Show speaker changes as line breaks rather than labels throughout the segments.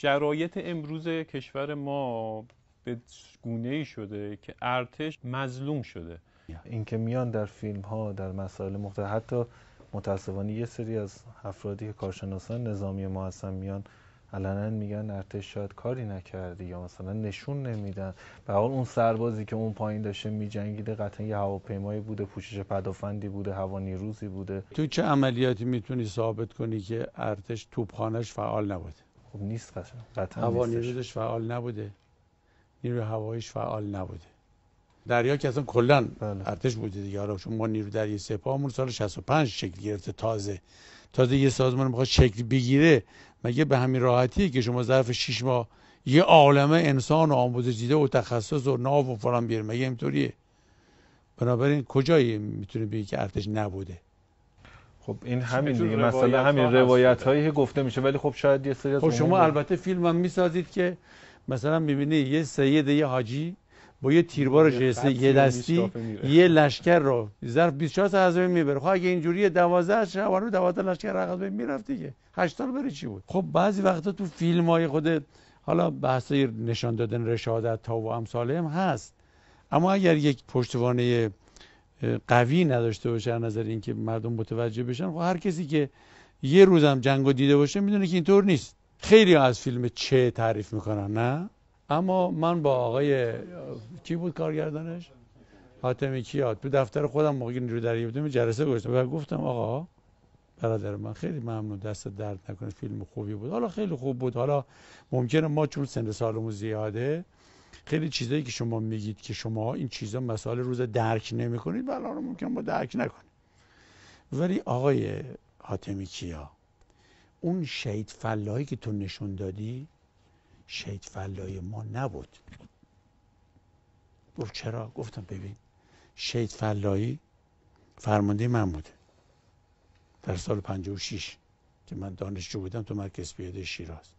شرایط امروز کشور ما به گونه ای شده که ارتش مظلوم شده اینکه میان در فیلم ها در مسائل مختلف حتی متاسفانه یه سری از افرادی که کارشناسان نظامی ما هستن میان علنا میگن ارتش شاید کاری نکرده یا مثلا نشون نمیدن به حال اون سربازی که اون پایین داشته میجنگیده قطعا یه هواپیمایی بوده پوشش پدافندی بوده
هوا نیروزی بوده تو چه عملیاتی میتونی ثابت کنی که ارتش توپخانش فعال نبوده خب نیست قشنگ قطعا هوا نیروش فعال نبوده نیروی هوایش فعال نبوده دریا که اصلا کلا بله. ارتش بوده دیگه حالا چون ما نیرو دریای سپاهمون سال 65 شکل گرفته تازه تازه یه سازمان میخواد شکل بگیره مگه به همین راحتیه که شما ظرف 6 ماه یه عالمه انسان و آموزش دیده و تخصص و ناو و فلان بیاریم مگه اینطوریه بنابراین کجایی میتونه بگی که ارتش
نبوده خب این همین دیگه مثلا همین روایت هایی که گفته میشه ولی خب شاید یه سری خب شما البته
فیلم هم میسازید که مثلا میبینی یه سید یه حاجی با یه تیربار جسه یه دستی یه لشکر رو ظرف 24 ساعت از بین میبره خب اگه اینجوری 12 رو 12 لشکر از بین میرفت دیگه 8 سال بری چی بود خب بعضی وقتا تو فیلم های خود حالا بحثای نشان دادن رشادت تا و امثالهم هست اما اگر یک پشتوانه قوی نداشته باشه از نظر اینکه مردم متوجه بشن خب هر کسی که یه روزم جنگو دیده باشه میدونه که اینطور نیست خیلی از فیلم چه تعریف میکنن نه اما من با آقای کی بود کارگردانش حاتمی کیاد تو دفتر خودم موقعی نیرو دریایی بودم جلسه گذاشتم و گفتم آقا برادر من خیلی ممنون دست درد نکنه فیلم خوبی بود حالا خیلی خوب بود حالا ممکنه ما چون سن سالمون زیاده خیلی چیزایی که شما میگید که شما این چیزا مسائل روز درک نمیکنید بله رو ممکن با درک نکنید ولی آقای حاتمی کیا اون شهید فلایی که تو نشون دادی شهید فلایی ما نبود گفت چرا گفتم ببین شهید فلایی فرمانده من بوده در سال 56 که من دانشجو بودم تو مرکز پیاده شیراز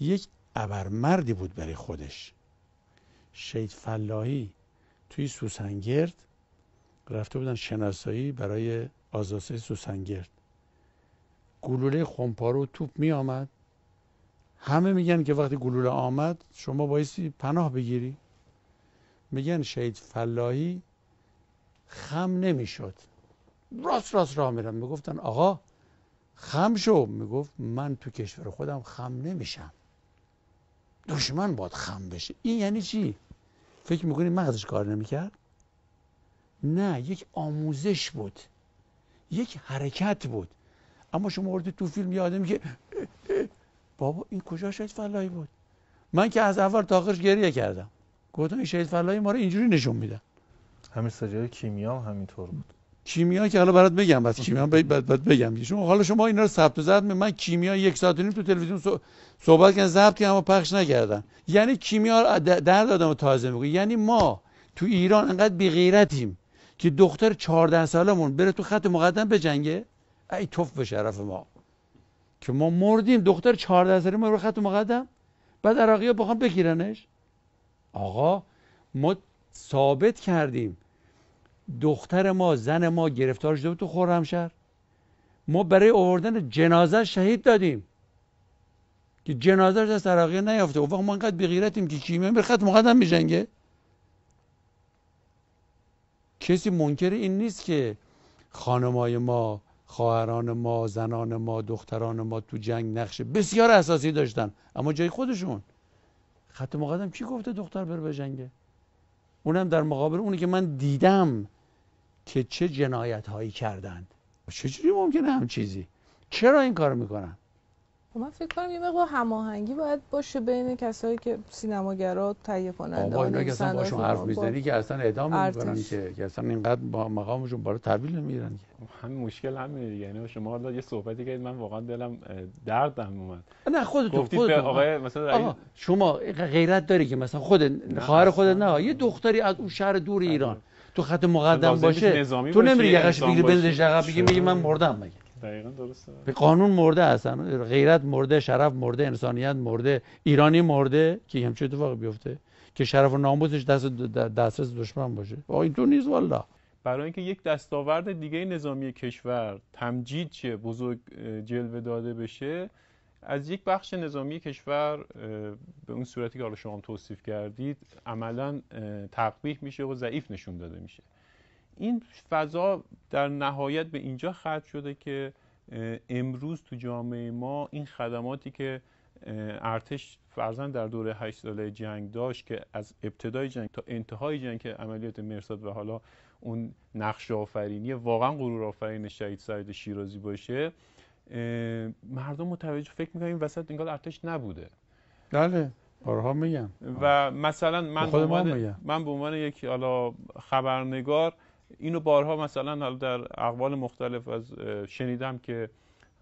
یک ابرمردی بود برای خودش شید فلاحی توی سوسنگرد رفته بودن شناسایی برای آزاسه سوسنگرد گلوله خمپارو توپ می آمد همه میگن که وقتی گلوله آمد شما بایستی پناه بگیری میگن شهید فلاحی خم نمیشد راست راست راه میرم میگفتن آقا خم شو میگفت من تو کشور خودم خم نمیشم دشمن باید خم بشه این یعنی چی فکر میکنی مغزش کار نمیکرد نه یک آموزش بود یک حرکت بود اما شما وردی تو فیلم یه آدمی که بابا این کجا شهید بود من که از اول تا آخرش گریه کردم گفتم این شهید فلاحی ما رو اینجوری نشون میدن همین سریال کیمیا همینطور بود کیمیا که حالا برات بگم بس کیمیا بعد بگم شما حالا شما اینا رو ثبت و ضبط من کیمیا یک ساعت و نیم تو تلویزیون صحبت کردن ضبط که اما پخش نکردن یعنی کیمیا رو در دادم تازه میگه یعنی ما تو ایران انقدر بی غیرتیم که دختر 14 سالمون بره تو خط مقدم بجنگه ای توف به شرف ما که ما مردیم دختر 14 ساله ما رو خط مقدم بعد عراقی بخوام بگیرنش آقا ما ثابت کردیم دختر ما زن ما گرفتار شده بود تو خرمشهر ما برای آوردن جنازه شهید دادیم که جنازه از سراغی نیافته اون وقت ما انقدر بیغیرتیم که کیمیا به خط مقدم میجنگه کسی منکر این نیست که خانمای ما خواهران ما زنان ما دختران ما تو جنگ نقش بسیار اساسی داشتن اما جای خودشون خط مقدم کی گفته دختر بره به جنگه اونم در مقابل اونی که من دیدم که چه جنایت هایی کردند چجوری ممکنه هم چیزی چرا این کار میکنن
خب من فکر کنم یه مقدار هماهنگی باید باشه بین کسایی که سینماگرا تهیه کننده آقا اینا که اصلا باشون حرف میزنی که
اصلا اعدام میکنن که که اصلا اینقدر با مقامشون برای تحویل نمیگیرن
خب همین مشکل همین دیگه یعنی شما یه صحبتی کردید من واقعا دلم دردم اومد
نه خودت گفتید خودت مثلا آقا شما غیرت داری که مثلا خود خواهر خودت نه یه دختری از اون شهر دور ایران تو خط مقدم باشه تو نمیری یقش بگیری بندش بگی میگی من مردم مگه دقیقاً درسته به قانون مرده هستن غیرت مرده شرف مرده انسانیت مرده ایرانی مرده که همچین اتفاقی بیفته که شرف و ناموسش دست دسترس دشمن باشه این تو نیست والا
برای اینکه یک دستاورد دیگه نظامی کشور تمجید چه بزرگ جلوه داده بشه از یک بخش نظامی کشور به اون صورتی که حالا شما توصیف کردید عملا تقبیح میشه و ضعیف نشون داده میشه این فضا در نهایت به اینجا خط شده که امروز تو جامعه ما این خدماتی که ارتش فرزن در دوره هشت ساله جنگ داشت که از ابتدای جنگ تا انتهای جنگ که عملیات مرساد و حالا اون نقش آفرینی واقعا غرور آفرین شهید سعید شیرازی باشه مردم متوجه فکر میکنن این وسط انگار ارتش نبوده
بله بارها میگم
و مثلا من به عنوان من به عنوان یک حالا خبرنگار اینو بارها مثلا حالا در اقوال مختلف از شنیدم که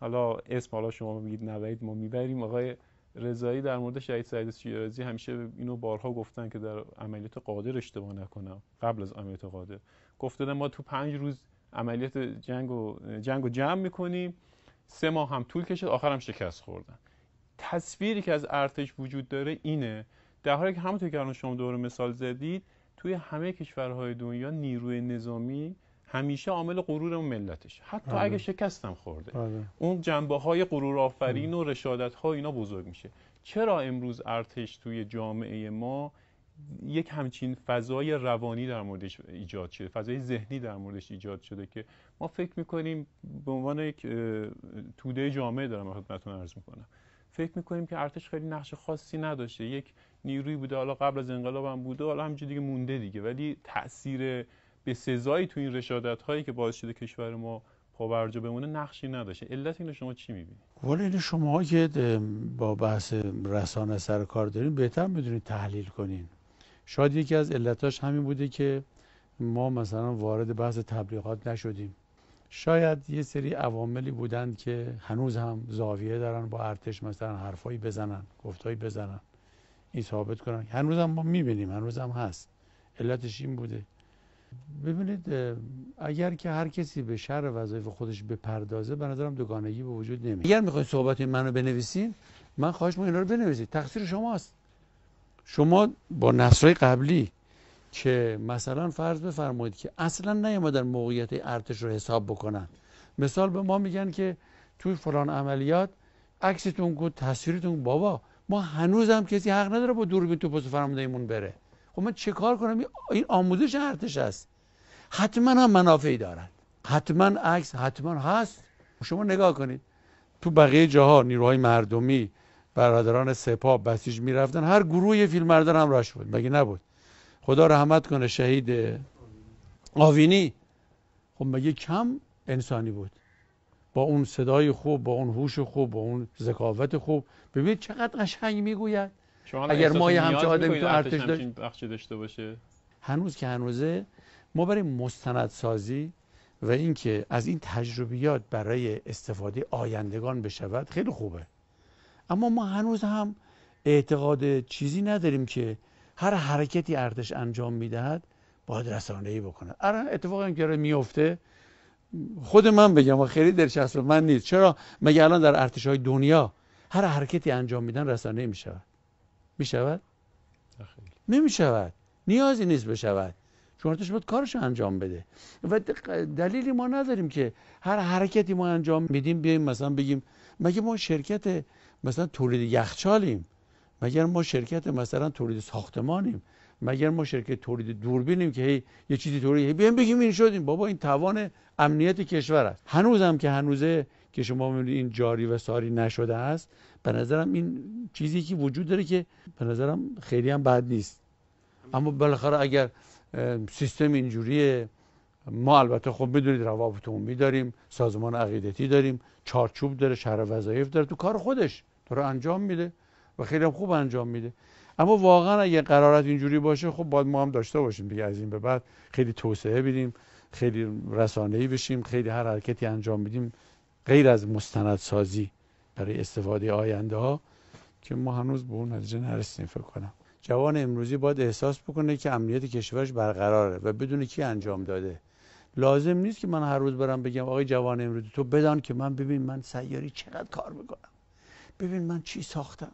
حالا اسم حالا شما میگید نوید ما میبریم آقای رضایی در مورد شهید سعید شیرازی همیشه اینو بارها گفتن که در عملیات قادر اشتباه نکنم قبل از عملیات قادر گفته ما تو پنج روز عملیات جنگ و, جنگ و جمع میکنیم سه ماه هم طول کشید آخرم شکست خوردن تصویری که از ارتش وجود داره اینه در حالی که همونطور که الان شما دور مثال زدید توی همه کشورهای دنیا نیروی نظامی همیشه عامل غرور اون ملتش حتی آه. اگه شکستم خورده آره. اون جنبه های غرور آفرین و رشادت ها اینا بزرگ میشه چرا امروز ارتش توی جامعه ما یک همچین فضای روانی در موردش ایجاد شده فضای ذهنی در موردش ایجاد شده که ما فکر میکنیم به عنوان یک توده جامعه دارم خدمتتون عرض میکنم فکر میکنیم که ارتش خیلی نقش خاصی نداشته یک نیروی بوده حالا قبل از انقلاب هم بوده حالا همینجوری دیگه مونده دیگه ولی تاثیر به سزایی تو این رشادت هایی که باعث شده کشور ما پاورجا بمونه نقشی نداشته علت اینو شما چی میبینید
ولی این شما که با بحث رسانه سر کار دارین بهتر میدونید تحلیل کنین شاید یکی از علتاش همین بوده که ما مثلا وارد بحث تبلیغات نشدیم شاید یه سری عواملی بودند که هنوز هم زاویه دارن با ارتش مثلا حرفایی بزنن گفتایی بزنن این ثابت کنن هنوز هم ما میبینیم هنوز هم هست علتش این بوده ببینید اگر که هر کسی به شر وظایف خودش بپردازه به نظرم دوگانگی به وجود نمیاد اگر میخواین صحبت منو بنویسین من خواهش میکنم اینا رو بنویسید تقصیر شماست شما با نصرهای قبلی که مثلا فرض بفرمایید که اصلا نیومدن موقعیت ارتش رو حساب بکنن مثال به ما میگن که توی فلان عملیات عکستون کو تصویرتون بابا ما هنوز هم کسی حق نداره با دوربین تو پست فرماندهیمون بره خب من چه کار کنم این آموزش ارتش است حتما هم منافعی دارد حتما عکس حتما هست شما نگاه کنید تو بقیه جاها نیروهای مردمی برادران سپاه بسیج میرفتن هر گروه یه فیلم هم راش بود مگه نبود خدا رحمت کنه شهید آوینی خب مگه کم انسانی بود با اون صدای خوب با اون هوش خوب با اون ذکاوت خوب ببینید چقدر قشنگ گوید
اگر ما یه همچه آدمی تو ارتش داشته باشه
هنوز که هنوزه ما برای مستندسازی و اینکه از این تجربیات برای استفاده آیندگان بشود خیلی خوبه اما ما هنوز هم اعتقاد چیزی نداریم که هر حرکتی ارتش انجام میدهد باید رسانه ای بکنه الان اتفاقی هم که میفته خود من بگم و خیلی دلچسب من نیست چرا مگه الان در ارتش های دنیا هر حرکتی انجام میدن رسانه می شود می شود نیازی نیست بشود چون ارتش باید کارش انجام بده و دلیلی ما نداریم که هر حرکتی ما انجام میدیم بیایم مثلا بگیم مگه ما شرکت مثلا تولید یخچالیم مگر ما شرکت مثلا تولید ساختمانیم مگر ما شرکت تولید دوربینیم که یه چیزی تولید بیم بگیم این شدیم بابا این توان امنیت کشور است هنوزم که هنوزه که شما میبینید این جاری و ساری نشده است به نظرم این چیزی که وجود داره که به نظرم خیلی هم بد نیست اما بالاخره اگر سیستم اینجوریه ما البته خب میدونید روابط عمومی داریم سازمان عقیدتی داریم چارچوب داره شهر وظایف داره تو کار خودش داره انجام میده و خیلی هم خوب انجام میده اما واقعا اگه قرارت اینجوری باشه خب باید ما هم داشته باشیم دیگه از این به بعد خیلی توسعه بدیم خیلی رسانه‌ای بشیم خیلی هر حرکتی انجام بدیم غیر از مستندسازی برای استفاده آینده ها که ما هنوز به اون نتیجه نرسیدیم فکر کنم جوان امروزی باید احساس بکنه که امنیت کشورش برقراره و بدون کی انجام داده لازم نیست که من هر روز برم بگم آقای جوان امروزی تو بدان که من ببین من سیاری چقدر کار میکنم ببین من چی ساختم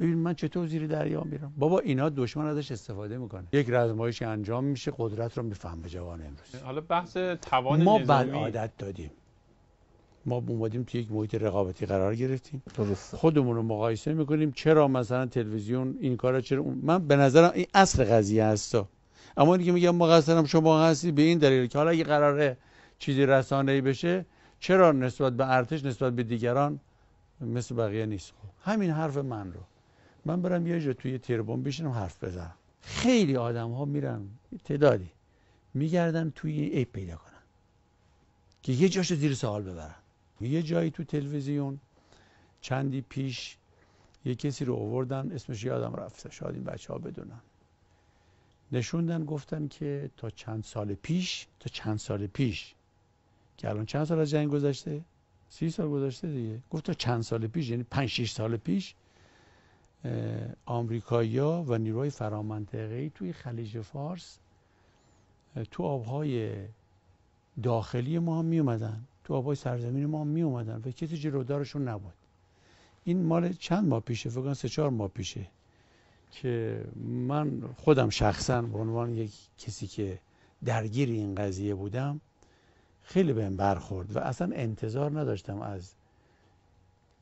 ببین من چطور زیر دریا میرم بابا اینا دشمن ازش استفاده میکنه یک رزمایش انجام میشه قدرت رو به جوان امروز
حالا بحث توان ما بد عادت
دادیم ما اومدیم توی یک محیط رقابتی قرار گرفتیم خودمون رو مقایسه میکنیم چرا مثلا تلویزیون این کارا چرا من به نظرم این اصل قضیه هستا اما اینکه میگم مقصرم شما هستی به این دلیل که حالا اگه قراره چیزی رسانه‌ای بشه چرا نسبت به ارتش نسبت به دیگران مثل بقیه نیست خب، همین حرف من رو من برم یه جا توی تیربون بشینم حرف بزنم خیلی آدم ها میرن تعدادی میگردن توی ای پیدا کنن که یه جاش زیر سوال ببرن یه جایی تو تلویزیون چندی پیش یه کسی رو آوردن اسمش یادم رفته شاید این بچه ها بدونن نشوندن گفتن که تا چند سال پیش تا چند سال پیش که الان چند سال از جنگ گذشته سی سال گذشته دیگه گفت تا چند سال پیش یعنی 5 6 سال پیش آمریکاییا و نیروهای فرامنطقه‌ای توی خلیج فارس تو آبهای داخلی ما هم می اومدن تو آبهای سرزمین ما هم می اومدن و کسی جلودارشون نبود این مال چند ماه پیشه فکر سه چهار ماه پیشه که من خودم شخصا به عنوان یک کسی که درگیر این قضیه بودم خیلی بهم برخورد و اصلا انتظار نداشتم از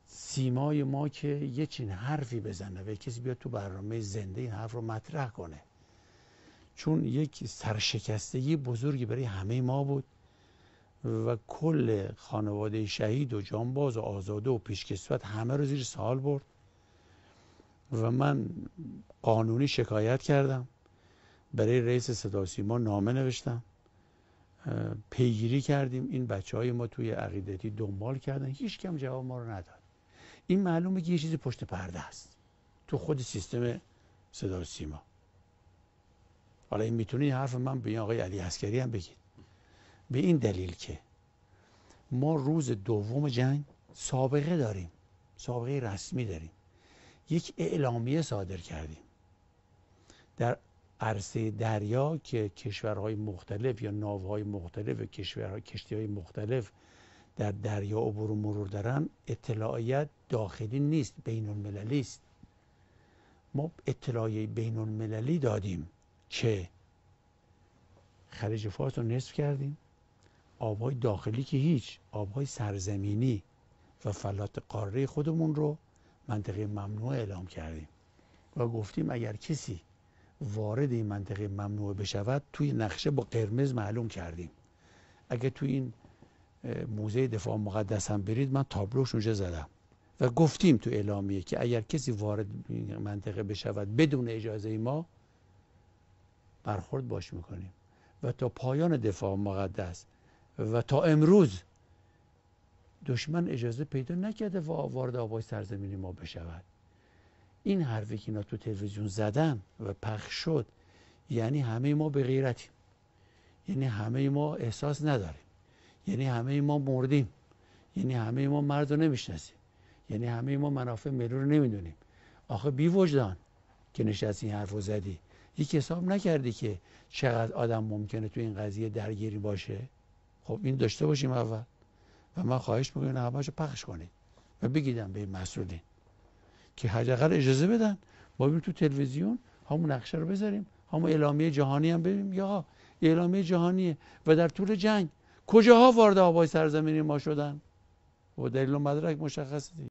سیمای ما که یه چین حرفی بزنه و کسی بیاد تو برنامه زنده این حرف رو مطرح کنه چون یک سرشکستگی بزرگی برای همه ما بود و کل خانواده شهید و جانباز و آزاده و پیشکسوت همه رو زیر سال برد و من قانونی شکایت کردم برای رئیس صدا سیما نامه نوشتم پیگیری کردیم این بچه های ما توی عقیدتی دنبال کردن هیچ کم جواب ما رو نداد این معلومه که یه چیزی پشت پرده است تو خود سیستم صدا سیما حالا این میتونید حرف من به آقای علی عسکری هم بگید به این دلیل که ما روز دوم جنگ سابقه داریم سابقه رسمی داریم یک اعلامیه صادر کردیم در عرصه دریا که کشورهای مختلف یا ناوهای مختلف و کشورهای کشتی های مختلف در دریا عبور و مرور دارن اطلاعیت داخلی نیست بین المللی است ما اطلاعیه بین المللی دادیم که خلیج فارس رو نصف کردیم آبهای داخلی که هیچ آبهای سرزمینی و فلات قاره خودمون رو منطقه ممنوع اعلام کردیم و گفتیم اگر کسی وارد این منطقه ممنوع بشود توی نقشه با قرمز معلوم کردیم اگه توی این موزه دفاع مقدس هم برید من تابلوش اونجا زدم و گفتیم تو اعلامیه که اگر کسی وارد منطقه بشود بدون اجازه ما برخورد باش میکنیم و تا پایان دفاع مقدس و تا امروز دشمن اجازه پیدا نکرده و وارد آبای سرزمین ما بشود این حرفی که اینا تو تلویزیون زدن و پخش شد یعنی همه ما به غیرتیم یعنی همه ما احساس نداریم یعنی همه ما مردیم یعنی همه ما مرد رو نمیشناسیم یعنی همه ما منافع ملی رو نمیدونیم آخه بی وجدان که نشستی این حرف زدی یک حساب نکردی که چقدر آدم ممکنه تو این قضیه درگیری باشه خب این داشته باشیم اول و من خواهش میکنم همش پخش کنید و بگیدم به این مسئولین که حداقل اجازه بدن ما بریم تو تلویزیون همون نقشه رو بذاریم همون اعلامیه جهانی هم ببینیم یا اعلامیه جهانیه و در طول جنگ کجاها وارد آبای سرزمینی ما شدن و دلیل و مدرک مشخصی